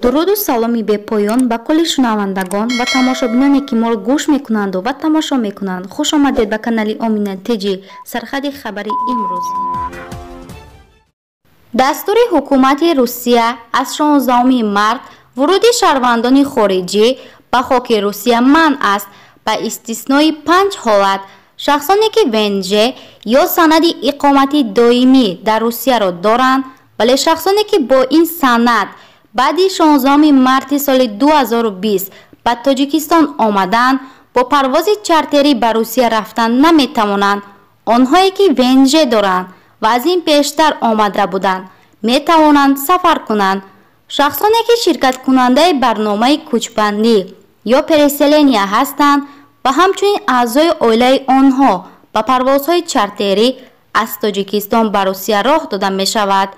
дуруду саломи бепоён ба кулли шунавандагон ва тамошобиноне ки моро гӯш мекунанду ва тамошо мекунанд хушомадед ба канали омина тиҷи сархади хабари имрӯз дастури ҳукумати русия аз 16 март вуруди шаҳрвандони хориҷӣ ба хоки русия манъ аст ба истисної панҷ ҳолат шахсоне ки внж ё санади иқомати доимӣ дар русияро доранд вале шахсоне ки бо ин санад баъди 16 марти соли 2020 ба тоҷикистон омадан бо парвози чартерӣ ба русия рафтан наметавонанд онҳое ки венже доранд ва аз ин пештар омада буданд метавонанд сафар кунанд шахсоне ки ширкаткунандаи барномаи кучбандӣ ё переселения ҳастанд ва ҳамчунин аъзои оилаи онҳо ба парвозҳои чартерӣ аз тоҷикистон ба русия роҳ дода мешавад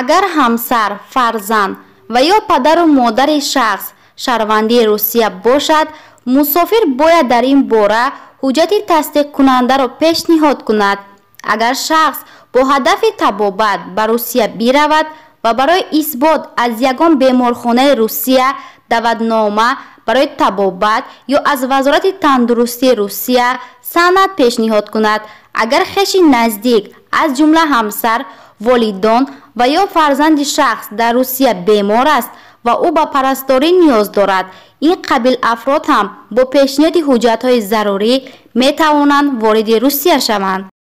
агар ҳамсар фарзанд ва ё падару модари шахс шаҳрвандии русия бошад мусофир бояд дар ин бора ҳуҷҷати тасдиқкунандаро пешниҳод кунад агар шахс бо ҳадафи табобат ба русия биравад ва барои исбот аз ягон беморхонаи русия даватнома барои табобат ё аз вазорати тандурустии русия санад пешниҳод кунад агар хеши наздик аз ҷумла ҳамсар والیدان و یا فرزند شخص در روسیه بیمار است و او با پرستاری نیاز دارد این قبیل افراد هم با پیشنهاد حجت های ضروری می توانند وارد روسیه شوند